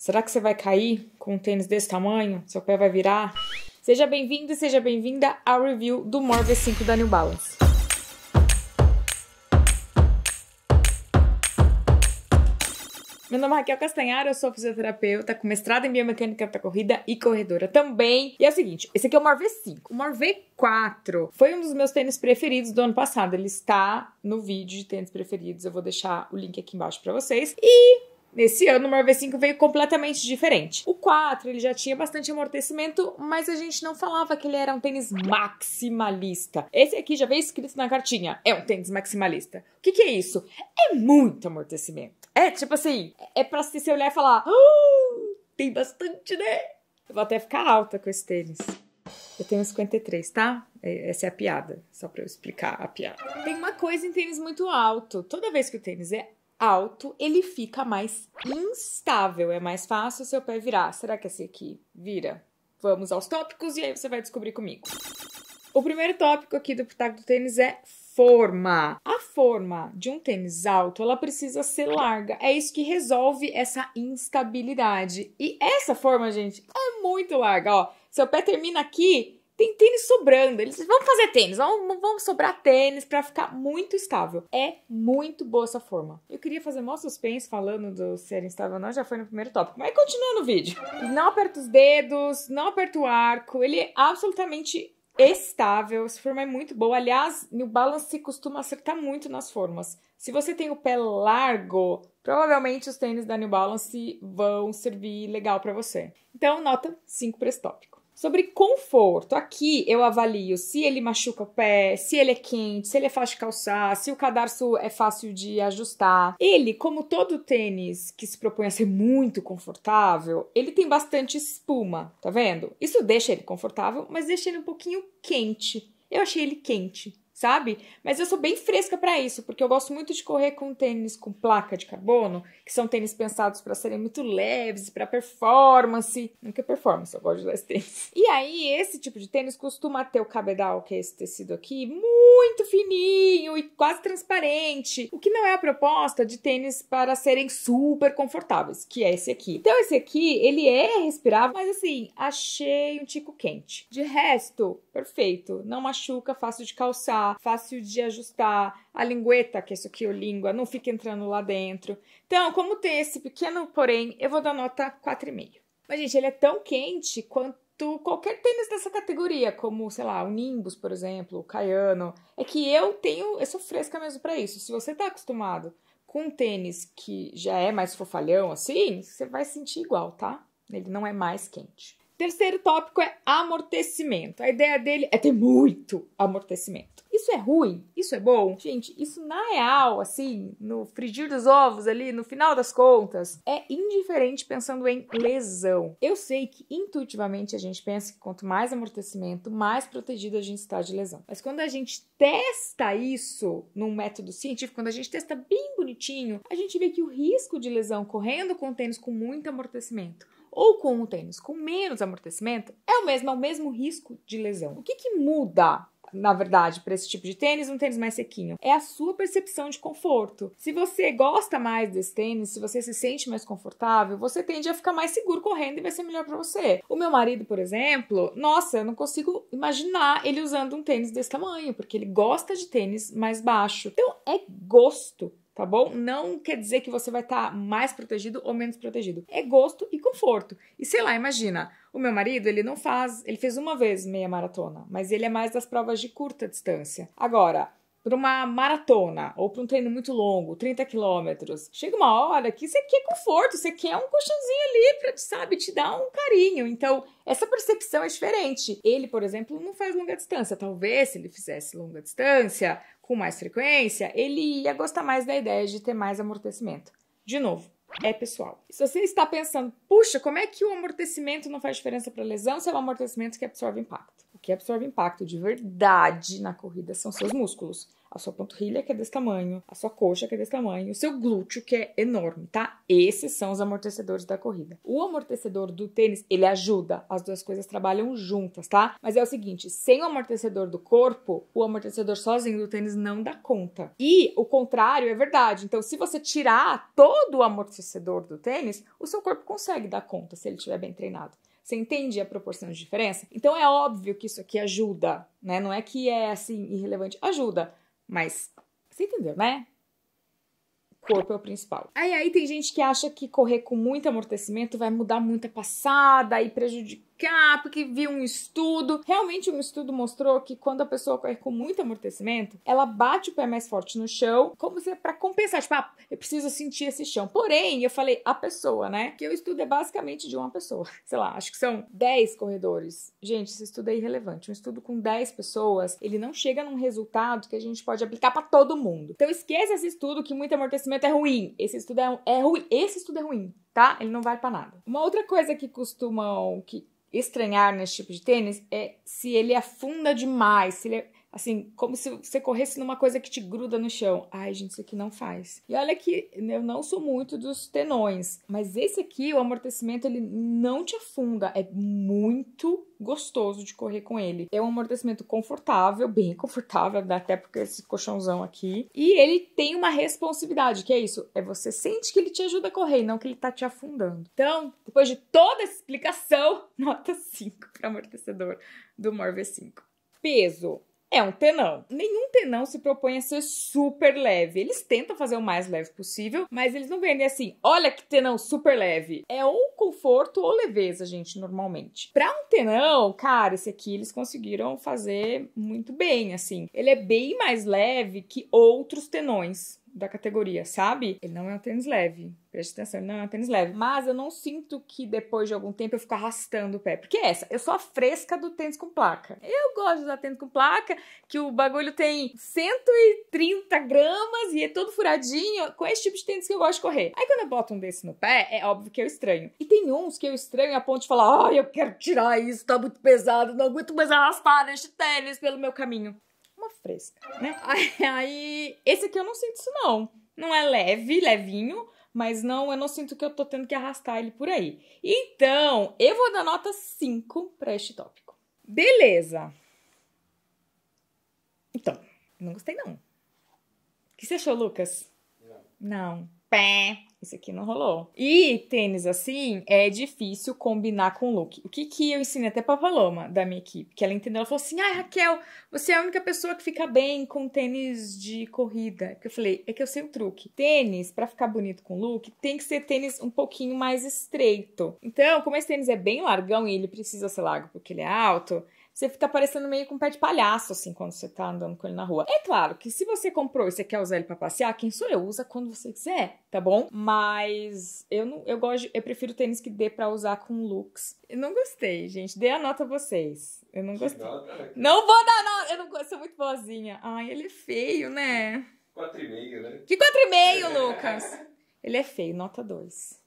Será que você vai cair com um tênis desse tamanho? Seu pé vai virar? Seja bem-vindo e seja bem-vinda ao review do Morv 5 da New Balance. Meu nome é Raquel Castanhar, eu sou fisioterapeuta com mestrado em biomecânica da corrida e corredora também. E é o seguinte, esse aqui é o Morv 5 O Mor 4 foi um dos meus tênis preferidos do ano passado. Ele está no vídeo de tênis preferidos, eu vou deixar o link aqui embaixo para vocês. E Nesse ano, o Marvel 5 veio completamente diferente. O 4, ele já tinha bastante amortecimento, mas a gente não falava que ele era um tênis maximalista. Esse aqui já veio escrito na cartinha, é um tênis maximalista. O que, que é isso? É muito amortecimento. É tipo assim, é pra se olhar e falar, oh, tem bastante, né? Eu vou até ficar alta com esse tênis. Eu tenho 53, tá? É, essa é a piada, só para eu explicar a piada. Tem uma coisa em tênis muito alto. Toda vez que o tênis é alto, ele fica mais instável. É mais fácil o seu pé virar. Será que esse aqui vira? Vamos aos tópicos e aí você vai descobrir comigo. O primeiro tópico aqui do Pitaco do Tênis é forma. A forma de um tênis alto, ela precisa ser larga. É isso que resolve essa instabilidade. E essa forma, gente, é muito larga, ó. Seu pé termina aqui tem tênis sobrando. Eles vão fazer tênis, vão sobrar tênis para ficar muito estável. É muito boa essa forma. Eu queria fazer mó suspense falando do ser instável ou não, já foi no primeiro tópico, mas continua no vídeo. Não aperta os dedos, não aperta o arco, ele é absolutamente estável, essa forma é muito boa. Aliás, New balance costuma acertar muito nas formas. Se você tem o pé largo, provavelmente os tênis da New Balance vão servir legal para você. Então, nota 5 para esse tópico. Sobre conforto, aqui eu avalio se ele machuca o pé, se ele é quente, se ele é fácil de calçar, se o cadarço é fácil de ajustar. Ele, como todo tênis que se propõe a ser muito confortável, ele tem bastante espuma, tá vendo? Isso deixa ele confortável, mas deixa ele um pouquinho quente. Eu achei ele quente sabe? Mas eu sou bem fresca para isso, porque eu gosto muito de correr com tênis com placa de carbono, que são tênis pensados para serem muito leves, para performance. Nunca é performance, eu gosto de usar tênis. E aí, esse tipo de tênis costuma ter o cabedal, que é esse tecido aqui, muito fininho e quase transparente, o que não é a proposta de tênis para serem super confortáveis, que é esse aqui. Então, esse aqui, ele é respirável, mas assim, achei um tico quente. De resto, perfeito, não machuca, fácil de calçar, fácil de ajustar a lingueta, que é isso aqui, o língua, não fica entrando lá dentro. Então, como tem esse pequeno porém, eu vou dar nota 4,5. Mas, gente, ele é tão quente quanto qualquer tênis dessa categoria, como, sei lá, o Nimbus, por exemplo, o Caiano. É que eu tenho, eu sou fresca mesmo para isso. Se você tá acostumado com um tênis que já é mais fofalhão assim, você vai sentir igual, tá? Ele não é mais quente. Terceiro tópico é amortecimento. A ideia dele é ter muito amortecimento. Isso é ruim? Isso é bom? Gente, isso na real, assim, no frigir dos ovos ali, no final das contas, é indiferente pensando em lesão. Eu sei que intuitivamente a gente pensa que quanto mais amortecimento, mais protegido a gente está de lesão. Mas quando a gente testa isso num método científico, quando a gente testa bem bonitinho, a gente vê que o risco de lesão correndo com tênis com muito amortecimento ou com o tênis com menos amortecimento é o mesmo, é o mesmo risco de lesão. O que, que muda na verdade, para esse tipo de tênis, um tênis mais sequinho. É a sua percepção de conforto. Se você gosta mais desse tênis, se você se sente mais confortável, você tende a ficar mais seguro correndo e vai ser melhor para você. O meu marido, por exemplo, nossa, eu não consigo imaginar ele usando um tênis desse tamanho, porque ele gosta de tênis mais baixo. Então é gosto tá bom? Hum. Não quer dizer que você vai estar tá mais protegido ou menos protegido. É gosto e conforto. E sei lá, imagina, o meu marido, ele não faz, ele fez uma vez meia maratona, mas ele é mais das provas de curta distância. Agora, para uma maratona ou para um treino muito longo, 30 quilômetros, chega uma hora que você quer é conforto, você quer é um colchãozinho ali para, sabe, te dar um carinho. Então, essa percepção é diferente. Ele, por exemplo, não faz longa distância. Talvez se ele fizesse longa distância, com mais frequência, ele ia gostar mais da ideia de ter mais amortecimento. De novo, é pessoal. Se você está pensando, puxa, como é que o amortecimento não faz diferença para a lesão se é um amortecimento que absorve impacto? que absorve impacto de verdade na corrida são seus músculos. A sua panturrilha, que é desse tamanho, a sua coxa, que é desse tamanho, o seu glúteo, que é enorme, tá? Esses são os amortecedores da corrida. O amortecedor do tênis, ele ajuda, as duas coisas trabalham juntas, tá? Mas é o seguinte: sem o amortecedor do corpo, o amortecedor sozinho do tênis não dá conta. E o contrário é verdade. Então, se você tirar todo o amortecedor do tênis, o seu corpo consegue dar conta se ele estiver bem treinado. Você entende a proporção de diferença? Então é óbvio que isso aqui ajuda, né? Não é que é assim irrelevante, ajuda, mas você entendeu, né? corpo é o principal. Aí aí tem gente que acha que correr com muito amortecimento vai mudar muita passada e prejudicar ah, porque vi um estudo. Realmente, um estudo mostrou que quando a pessoa corre com muito amortecimento, ela bate o pé mais forte no chão, como se para compensar, tipo, ah, eu preciso sentir esse chão. Porém, eu falei, a pessoa, né? Que o estudo é basicamente de uma pessoa. Sei lá, acho que são 10 corredores. Gente, esse estudo é irrelevante. Um estudo com 10 pessoas, ele não chega num resultado que a gente pode aplicar para todo mundo. Então, esqueça esse estudo que muito amortecimento é ruim. Esse estudo é, é ruim. Esse estudo é ruim tá? Ele não vai para nada. Uma outra coisa que costumam que estranhar nesse tipo de tênis é se ele afunda demais, se ele é Assim, como se você corresse numa coisa que te gruda no chão. Ai, gente, isso aqui não faz. E olha que eu não sou muito dos tenões, mas esse aqui, o amortecimento, ele não te afunda. É muito gostoso de correr com ele. É um amortecimento confortável, bem confortável, até porque esse colchãozão aqui. E ele tem uma responsividade, que é isso, é você sente que ele te ajuda a correr, não que ele tá te afundando. Então, depois de toda essa explicação, nota 5 para amortecedor do Morve 5. Peso é um penão. Nenhum penão se propõe a ser super leve. Eles tentam fazer o mais leve possível, mas eles não vendem assim, olha que tenão super leve. É ou conforto ou leveza, gente, normalmente. Pra um tenão, cara, esse aqui eles conseguiram fazer muito bem, assim. Ele é bem mais leve que outros tenões da categoria, sabe? Ele não é um tênis leve. Preste atenção, ele não é um tênis leve. Mas eu não sinto que depois de algum tempo eu fico arrastando o pé. Porque é essa, eu sou a fresca do tênis com placa. Eu gosto de usar tênis com placa, que o bagulho tem 130 gramas e é todo furadinho, com esse tipo de tênis que eu gosto de correr. Aí quando eu boto um desse no pé, é óbvio que eu estranho. E tem uns que eu estranho a ponto de falar, ai, eu quero tirar isso, tá muito pesado, não aguento mais arrastar este tênis pelo meu caminho fresca, né? Aí, esse aqui eu não sinto isso não. Não é leve, levinho, mas não, eu não sinto que eu tô tendo que arrastar ele por aí. Então, eu vou dar nota 5 para este tópico. Beleza. Então, não gostei não. O que você achou, Lucas? Não. Não. Pé isso aqui não rolou. E tênis assim é difícil combinar com o look. O que que eu ensinei até pra Paloma, da minha equipe, que ela entendeu, ela falou assim: ai, Raquel, você é a única pessoa que fica bem com tênis de corrida. Que eu falei: é que eu sei o truque. Tênis, para ficar bonito com o look, tem que ser tênis um pouquinho mais estreito. Então, como esse tênis é bem largão e ele precisa ser largo porque ele é alto, você fica parecendo meio com um pé de palhaço, assim, quando você tá andando com ele na rua. É claro que se você comprou e você quer usar ele pra passear, quem sou eu? Usa quando você quiser, tá bom? Mas eu não, eu gosto, eu prefiro tênis que dê pra usar com looks. Eu não gostei, gente. Dê a nota vocês. Eu não gostei. Não vou dar nota! Eu não gosto, sou muito boazinha. Ai, ele é feio, né? 4,5, né? Que 4,5, Lucas? ele é feio, nota 2.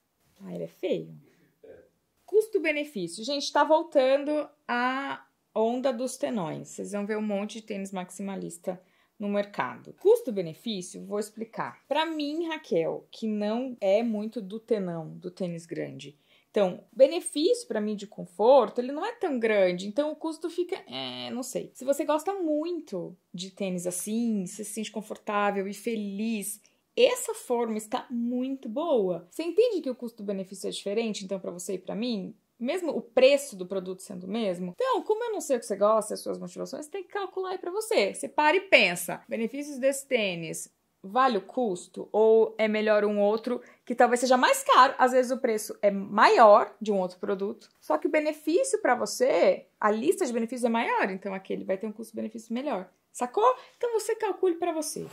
Ah, ele é feio. É. Custo-benefício. Gente, tá voltando a onda dos tenões. Vocês vão ver um monte de tênis maximalista no mercado. Custo-benefício, vou explicar. Para mim, Raquel, que não é muito do tenão, do tênis grande. Então, benefício para mim de conforto, ele não é tão grande, então o custo fica, é, não sei. Se você gosta muito de tênis assim, se sente confortável e feliz, essa forma está muito boa. Você entende que o custo-benefício é diferente, então, para você e para mim? mesmo o preço do produto sendo o mesmo. Então, como eu não sei o que você gosta, as suas motivações, tem que calcular aí para você. Você para e pensa: benefícios desse tênis vale o custo ou é melhor um outro que talvez seja mais caro? Às vezes o preço é maior de um outro produto, só que o benefício para você, a lista de benefícios é maior, então aquele vai ter um custo-benefício melhor. Sacou? Então você calcule para você.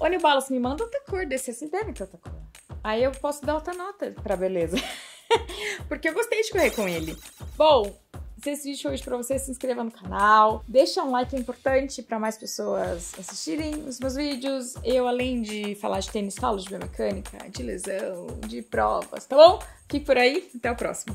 Ô, Nibalos, me manda outra cor desse, vocês devem ter outra cor. Aí eu posso dar outra nota pra beleza. Porque eu gostei de correr com ele. Bom, se esse vídeo foi hoje pra você, se inscreva no canal. Deixa um like, é importante para mais pessoas assistirem os meus vídeos. Eu, além de falar de tênis, falo de biomecânica, de lesão, de provas, tá bom? Fique por aí, até o próximo.